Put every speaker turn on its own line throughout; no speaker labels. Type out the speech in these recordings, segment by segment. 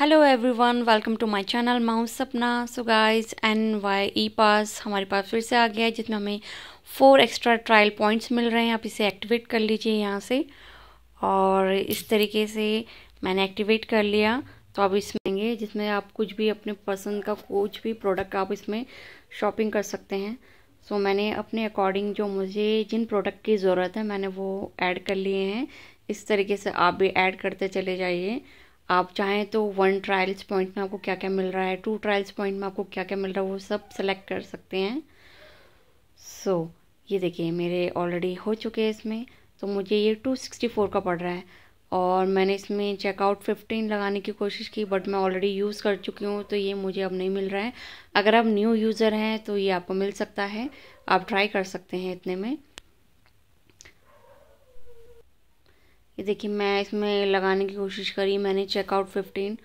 hello everyone welcome to my channel mouse Sapna so guys N Y E pass हमारे पास फिर से आ गया है जिसमें हमें फोर एक्स्ट्रा ट्रायल पॉइंट्स मिल रहे हैं आप इसे एक्टिवेट कर लीजिए यहाँ से और इस तरीके से मैंने एक्टिवेट कर लिया तो आप इसमें जिसमें आप कुछ भी अपने पसंद का कुछ भी प्रोडक्ट आप इसमें शॉपिंग कर सकते हैं सो so, मैंने अपने अकॉर्डिंग जो मुझे जिन प्रोडक्ट की ज़रूरत है मैंने वो ऐड कर लिए हैं इस तरीके से आप भी ऐड करते चले जाइए आप चाहें तो वन ट्रायल्स पॉइंट में आपको क्या क्या मिल रहा है टू ट्रायल्स पॉइंट में आपको क्या क्या मिल रहा है वो सब सेलेक्ट कर सकते हैं सो so, ये देखिए मेरे ऑलरेडी हो चुके हैं इसमें तो मुझे ये टू सिक्सटी फोर का पड़ रहा है और मैंने इसमें चेकआउट फिफ्टीन लगाने की कोशिश की बट मैं ऑलरेडी यूज़ कर चुकी हूँ तो ये मुझे अब नहीं मिल रहा है अगर आप न्यू यूज़र हैं तो ये आपको मिल सकता है आप ट्राई कर सकते हैं इतने में ये देखिए मैं इसमें लगाने की कोशिश करी मैंने चेकआउट फिफ्टीन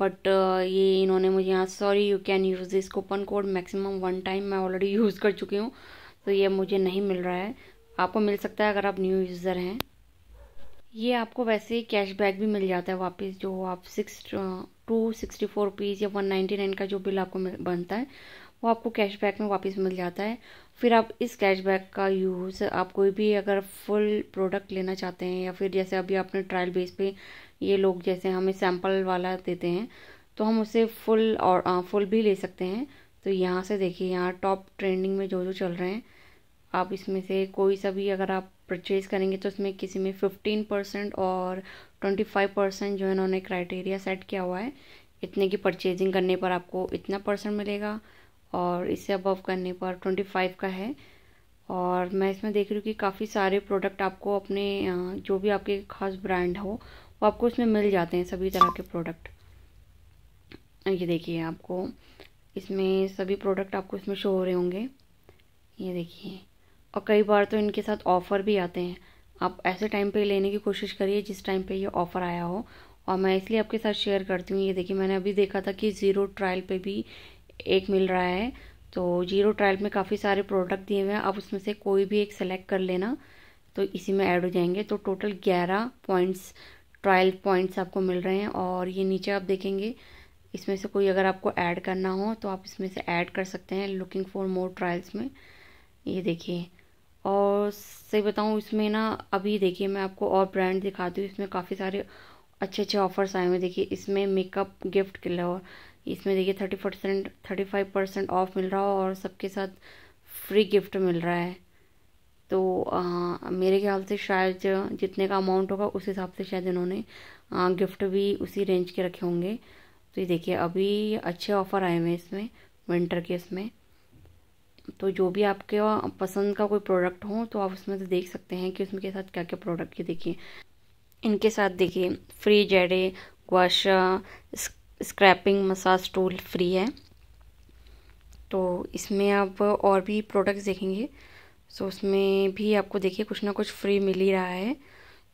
बट ये इन्होंने मुझे यहाँ sorry you can use this coupon code maximum one time मैं ऑलरेडी यूज़ कर चुकी हूँ तो ये मुझे नहीं मिल रहा है आपको मिल सकता है अगर आप न्यू यूज़र हैं ये आपको वैसे ही कैशबैक भी मिल जाता है वापस जो आप six two sixty four rupees या वन नाइन्टी नाइन का जो बिल आपको बनता है वो आपको कैशबैक में वापस मिल जाता है फिर आप इस कैशबैक का यूज़ आप कोई भी अगर फुल प्रोडक्ट लेना चाहते हैं या फिर जैसे अभी आपने ट्रायल बेस पे ये लोग जैसे हमें सैम्पल वाला देते हैं तो हम उसे फुल और आ, फुल भी ले सकते हैं तो यहाँ से देखिए यहाँ टॉप ट्रेंडिंग में जो जो चल रहे हैं आप इसमें से कोई सा भी अगर आप परचेज़ करेंगे तो उसमें किसी में फिफ्टीन परसेंट और ट्वेंटी फाइव परसेंट जो इन्होंने क्राइटेरिया सेट किया हुआ है इतने की परचेजिंग करने पर आपको इतना परसेंट मिलेगा और इससे अबव करने पर 25 का है और मैं इसमें देख रही हूँ कि काफ़ी सारे प्रोडक्ट आपको अपने जो भी आपके खास ब्रांड हो वो आपको इसमें मिल जाते हैं सभी तरह के प्रोडक्ट ये देखिए आपको इसमें सभी प्रोडक्ट आपको इसमें शो हो रहे होंगे ये देखिए और कई बार तो इनके साथ ऑफ़र भी आते हैं आप ऐसे टाइम पे लेने की कोशिश करिए जिस टाइम पे ये ऑफ़र आया हो और मैं इसलिए आपके साथ शेयर करती हूँ ये देखिए मैंने अभी देखा था कि ज़ीरो ट्रायल पे भी एक मिल रहा है तो जीरो ट्रायल में काफ़ी सारे प्रोडक्ट दिए हुए हैं आप उसमें से कोई भी एक सेलेक्ट कर लेना तो इसी में ऐड हो जाएंगे तो टोटल ग्यारह पॉइंट्स ट्रायल पॉइंट्स आपको मिल रहे हैं और ये नीचे आप देखेंगे इसमें से कोई अगर आपको ऐड करना हो तो आप इसमें से ऐड कर सकते हैं लुकिंग फॉर मोर ट्रायल्स में ये देखिए और सही बताऊँ इसमें ना अभी देखिए मैं आपको और ब्रांड दिखाती हूँ इसमें काफ़ी सारे अच्छे अच्छे ऑफर्स आए हुए देखिए इसमें मेकअप गिफ्ट किलर इसमें देखिए thirty percent thirty five percent off मिल रहा है और सबके साथ फ्री गिफ्ट मिल रहा है तो आ, मेरे ख्याल से शायद जितने का अमाउंट होगा उस हिसाब से शायद इन्होंने आ, गिफ्ट भी उसी रेंज के रखे होंगे तो ये देखिए अभी अच्छे ऑफ़र आए हुए हैं इसमें विंटर के इसमें तो जो भी आपके पसंद का कोई प्रोडक्ट हो तो आप उसमें से देख सकते हैं कि उसमें के साथ क्या क्या प्रोडक्ट ये देखिए इनके साथ देखिए free jade gua sha scraping massage tool free है तो इसमें आप और भी प्रोडक्ट्स देखेंगे सो उसमें भी आपको देखिए कुछ ना कुछ फ्री मिल ही रहा है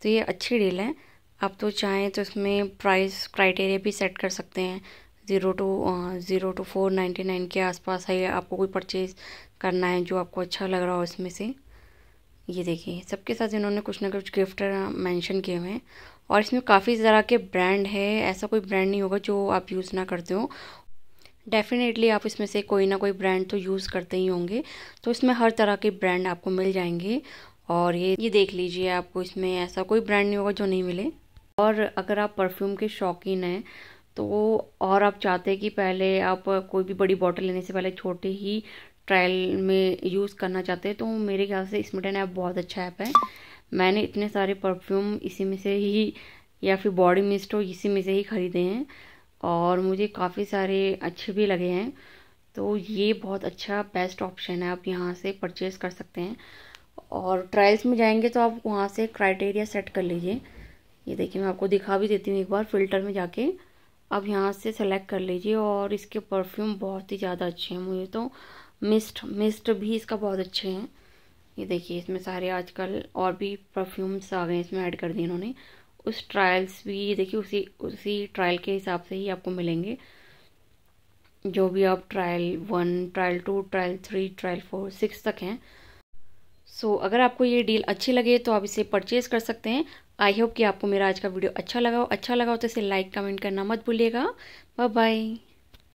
तो ये अच्छी डील है आप तो चाहें तो इसमें प्राइस क्राइटेरिया भी सेट कर सकते हैं zero two zero two four ninety nine के आसपास है आपको कोई परचेज़ करना है जो आपको अच्छा लग रहा हो इसमें से ये देखिए सबके साथ इन्होंने कुछ ना कुछ गिफ्ट मेंशन किए हुए हैं और इसमें काफ़ी तरह के ब्रांड है ऐसा कोई ब्रांड नहीं होगा जो आप यूज़ ना करते हो डेफ़िनेटली आप इसमें से कोई ना कोई ब्रांड तो यूज़ करते ही होंगे तो इसमें हर तरह के ब्रांड आपको मिल जाएंगे और ये ये देख लीजिए आपको इसमें ऐसा कोई ब्रांड नहीं होगा जो नहीं मिले और अगर आप परफ्यूम के शौकीन हैं तो और आप चाहते हैं कि पहले आप कोई भी बड़ी बॉटल लेने से पहले छोटे ही ट्रायल में यूज़ करना चाहते हैं तो मेरे ख्याल से स्मिटन ऐप बहुत अच्छा ऐप है मैंने इतने सारे परफ्यूम इसी में से ही या फिर बॉडी मिस्ट हो इसी में से ही ख़रीदे हैं और मुझे काफ़ी सारे अच्छे भी लगे हैं तो ये बहुत अच्छा बेस्ट ऑप्शन है आप यहाँ से परचेज़ कर सकते हैं और ट्रायल्स में जाएंगे तो आप वहाँ से क्राइटेरिया सेट कर लीजिए ये देखिए मैं आपको दिखा भी देती हूँ एक बार फ़िल्टर में जाके आप यहाँ से सेलेक्ट कर लीजिए और इसके परफ्यूम बहुत ही ज़्यादा अच्छे हैं मुझे तो मिस्ट मिस्ट भी इसका बहुत अच्छे हैं ये देखिए इसमें सारे आजकल और भी परफ्यूम्स आ गए इसमें ऐड कर दिए इन्होंने उस ट्रायल्स भी ये देखिए उसी उसी ट्रायल के हिसाब से ही आपको मिलेंगे जो भी आप trial one trial two trial three trial four six तक हैं सो so, अगर आपको ये डील अच्छी लगे तो आप इसे परचेज कर सकते हैं आई होप कि आपको मेरा आज का वीडियो अच्छा लगा हो अच्छा लगा हो तो इसे लाइक कमेंट करना मत भूलिएगा बाय बाय